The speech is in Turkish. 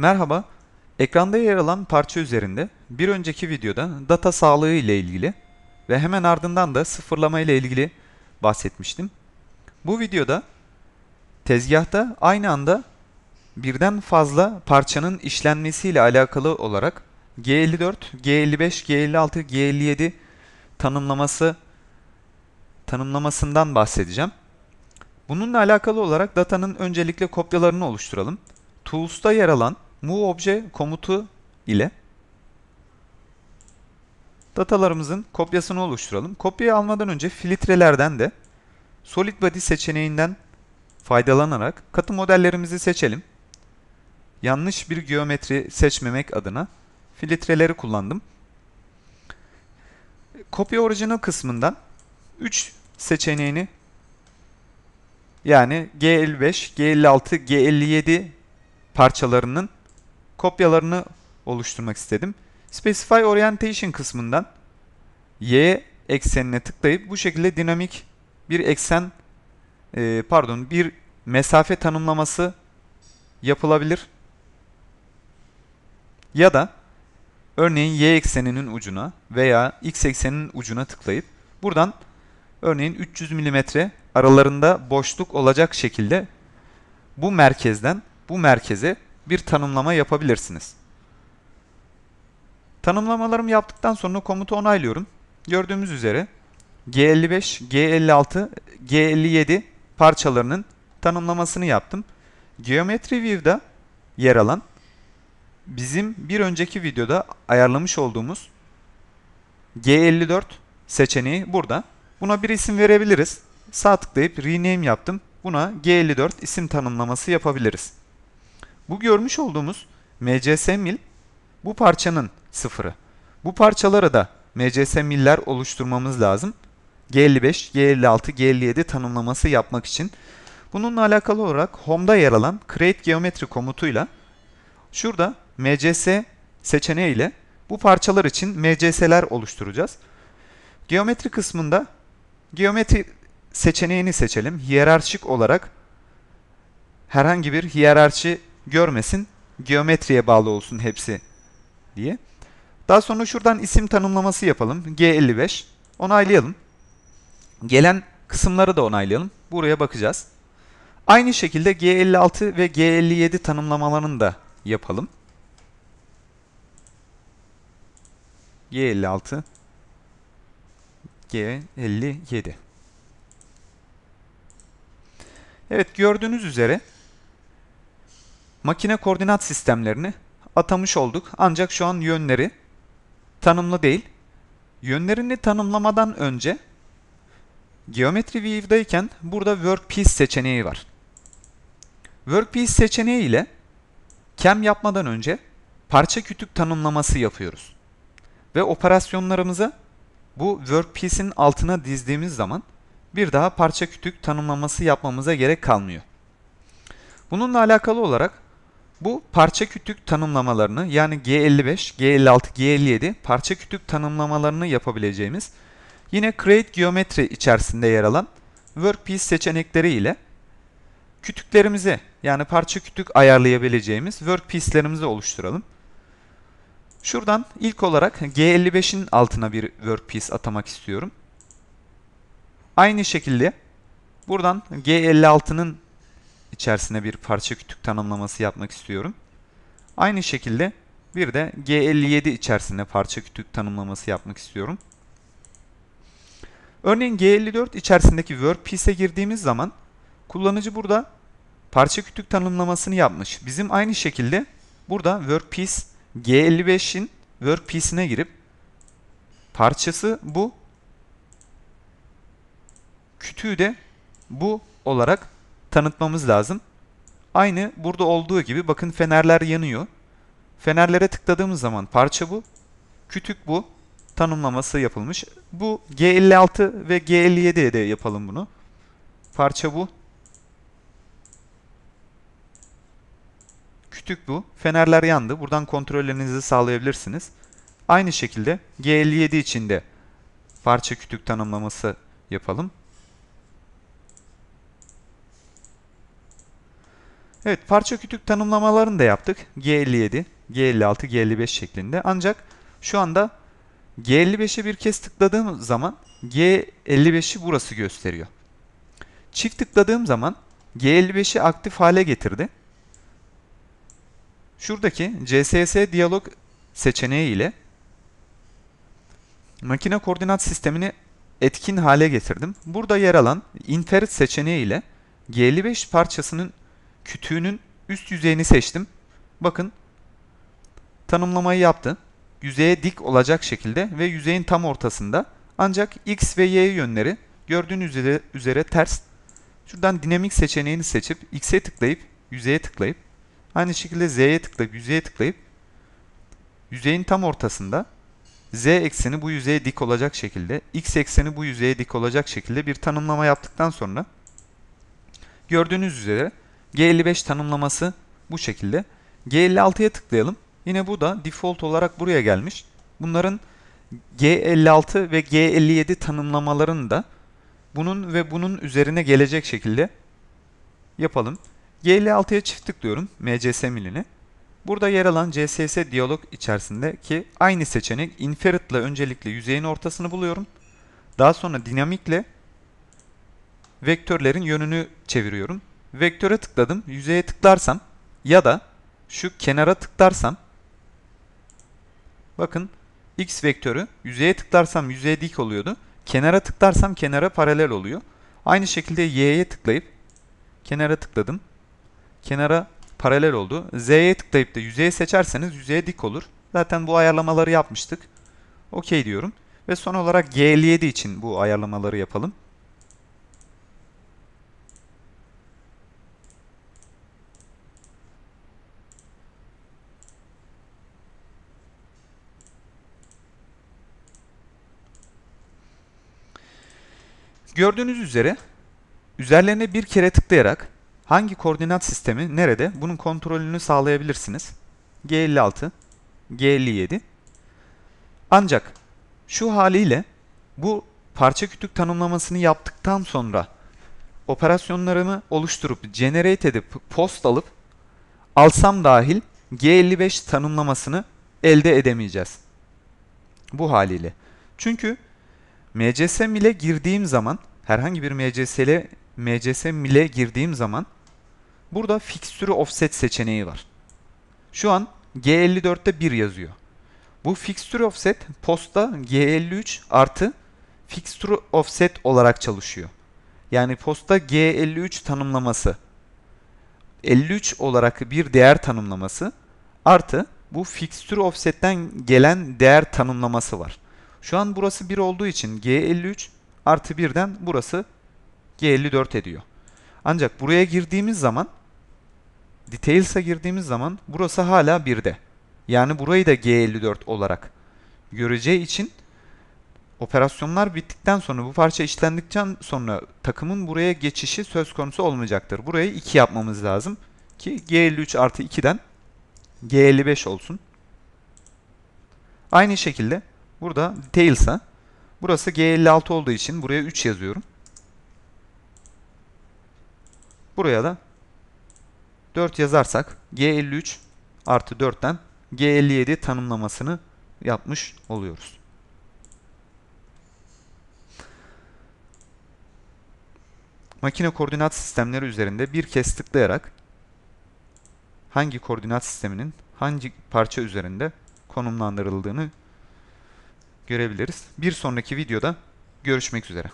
Merhaba, ekranda yer alan parça üzerinde bir önceki videoda data sağlığı ile ilgili ve hemen ardından da sıfırlama ile ilgili bahsetmiştim. Bu videoda tezgahta aynı anda birden fazla parçanın işlenmesi ile alakalı olarak G54, G55, G56, G57 tanımlaması tanımlamasından bahsedeceğim. Bununla alakalı olarak datanın öncelikle kopyalarını oluşturalım. Tools'ta yer alan move obje komutu ile datalarımızın kopyasını oluşturalım. Kopyayı almadan önce filtrelerden de solid body seçeneğinden faydalanarak katı modellerimizi seçelim. Yanlış bir geometri seçmemek adına filtreleri kullandım. Kopya orijinal kısmından 3 seçeneğini yani G55, G56, G57 parçalarının kopyalarını oluşturmak istedim. Specify Orientation kısmından Y eksenine tıklayıp bu şekilde dinamik bir eksen e, pardon bir mesafe tanımlaması yapılabilir. Ya da örneğin y ekseninin ucuna veya x ekseninin ucuna tıklayıp buradan örneğin 300 mm aralarında boşluk olacak şekilde bu merkezden bu merkeze bir tanımlama yapabilirsiniz. Tanımlamalarımı yaptıktan sonra komutu onaylıyorum. Gördüğümüz üzere G55, G56, G57 parçalarının tanımlamasını yaptım. Geometry View'da yer alan bizim bir önceki videoda ayarlamış olduğumuz G54 seçeneği burada. Buna bir isim verebiliriz. Sağ tıklayıp rename yaptım. Buna G54 isim tanımlaması yapabiliriz. Bu görmüş olduğumuz MCS mil bu parçanın sıfırı. Bu parçalara da MCS miller oluşturmamız lazım. G55, G56, G57 tanımlaması yapmak için. Bununla alakalı olarak Home'da yer alan Create Geometry komutuyla şurada MCS seçeneği ile bu parçalar için MCS'ler oluşturacağız. Geometri kısmında geometri seçeneğini seçelim. Hiyerarşik olarak herhangi bir hiyerarşi görmesin. Geometriye bağlı olsun hepsi diye. Daha sonra şuradan isim tanımlaması yapalım. G55. Onaylayalım. Gelen kısımları da onaylayalım. Buraya bakacağız. Aynı şekilde G56 ve G57 tanımlamalarını da yapalım. G56 G57 Evet gördüğünüz üzere makine koordinat sistemlerini atamış olduk. Ancak şu an yönleri tanımlı değil. Yönlerini tanımlamadan önce Geometri View'dayken burada Workpiece seçeneği var. Workpiece seçeneği ile CAM yapmadan önce parça kütük tanımlaması yapıyoruz. Ve operasyonlarımızı bu Workpiece'in altına dizdiğimiz zaman bir daha parça kütük tanımlaması yapmamıza gerek kalmıyor. Bununla alakalı olarak bu parça kütük tanımlamalarını yani G55, G56, G57 parça kütük tanımlamalarını yapabileceğimiz yine Create Geometry içerisinde yer alan Workpiece seçenekleri ile kütüklerimizi yani parça kütük ayarlayabileceğimiz workpiece'lerimizi oluşturalım. Şuradan ilk olarak G55'in altına bir workpiece atamak istiyorum. Aynı şekilde buradan G56'nın içerisine bir parça kütük tanımlaması yapmak istiyorum. Aynı şekilde bir de G57 içerisinde parça kütük tanımlaması yapmak istiyorum. Örneğin G54 içerisindeki WordPress'e girdiğimiz zaman kullanıcı burada parça kütük tanımlamasını yapmış. Bizim aynı şekilde burada WordPress G55'in WordPress'ine girip parçası bu kütüğü de bu olarak tanıtmamız lazım. Aynı burada olduğu gibi bakın fenerler yanıyor. Fenerlere tıkladığımız zaman parça bu. Kütük bu. Tanımlaması yapılmış. Bu G56 ve G57'ye de yapalım bunu. Parça bu. Kütük bu. Fenerler yandı. Buradan kontrollerinizi sağlayabilirsiniz. Aynı şekilde G57 içinde parça kütük tanımlaması yapalım. Evet parça kütük tanımlamalarını da yaptık. G57, G56, G55 şeklinde. Ancak şu anda G55'e bir kez tıkladığım zaman G55'i burası gösteriyor. Çift tıkladığım zaman G55'i aktif hale getirdi. Şuradaki CSS diyalog seçeneği ile makine koordinat sistemini etkin hale getirdim. Burada yer alan inferit seçeneği ile G55 parçasının kütüğünün üst yüzeyini seçtim. Bakın tanımlamayı yaptı. Yüzeye dik olacak şekilde ve yüzeyin tam ortasında. Ancak x ve y yönleri gördüğünüz üzere, üzere ters. Şuradan dinamik seçeneğini seçip x'e tıklayıp yüzeye tıklayıp aynı şekilde z'ye tıklayıp yüzeye tıklayıp yüzeyin tam ortasında z ekseni bu yüzeye dik olacak şekilde, x ekseni bu yüzeye dik olacak şekilde bir tanımlama yaptıktan sonra gördüğünüz üzere G55 tanımlaması bu şekilde. G56'ya tıklayalım. Yine bu da default olarak buraya gelmiş. Bunların G56 ve G57 tanımlamalarını da bunun ve bunun üzerine gelecek şekilde yapalım. G56'ya çift tıklıyorum MCS milini. Burada yer alan CSS diyalog içerisindeki aynı seçenek inferit ile öncelikle yüzeyin ortasını buluyorum. Daha sonra dinamikle vektörlerin yönünü çeviriyorum vektöre tıkladım. Yüzeye tıklarsam ya da şu kenara tıklarsam bakın x vektörü yüzeye tıklarsam yüzeye dik oluyordu. Kenara tıklarsam kenara paralel oluyor. Aynı şekilde y'ye tıklayıp kenara tıkladım. Kenara paralel oldu. Z'ye tıklayıp da yüzeye seçerseniz yüzeye dik olur. Zaten bu ayarlamaları yapmıştık. OK diyorum. Ve son olarak G57 için bu ayarlamaları yapalım. Gördüğünüz üzere üzerlerine bir kere tıklayarak hangi koordinat sistemi nerede bunun kontrolünü sağlayabilirsiniz. G56, G57. Ancak şu haliyle bu parça kütük tanımlamasını yaptıktan sonra operasyonlarımı oluşturup generate edip post alıp alsam dahil G55 tanımlamasını elde edemeyeceğiz. Bu haliyle. Çünkü MCSM mile girdiğim zaman herhangi bir MCS'le MCSM ile girdiğim zaman burada fixture offset seçeneği var. Şu an G54'te 1 yazıyor. Bu fixture offset posta G53 artı fixture offset olarak çalışıyor. Yani posta G53 tanımlaması 53 olarak bir değer tanımlaması artı bu fixture offset'ten gelen değer tanımlaması var. Şu an burası 1 olduğu için G53 artı 1'den burası G54 ediyor. Ancak buraya girdiğimiz zaman Details'a girdiğimiz zaman burası hala 1'de. Yani burayı da G54 olarak göreceği için operasyonlar bittikten sonra bu parça işlendikten sonra takımın buraya geçişi söz konusu olmayacaktır. Burayı 2 yapmamız lazım ki G53 artı 2'den G55 olsun. Aynı şekilde Burada details'a burası G56 olduğu için buraya 3 yazıyorum. Buraya da 4 yazarsak G53 artı 4'ten G57 tanımlamasını yapmış oluyoruz. Makine koordinat sistemleri üzerinde bir kez tıklayarak hangi koordinat sisteminin hangi parça üzerinde konumlandırıldığını görebiliriz. Bir sonraki videoda görüşmek üzere.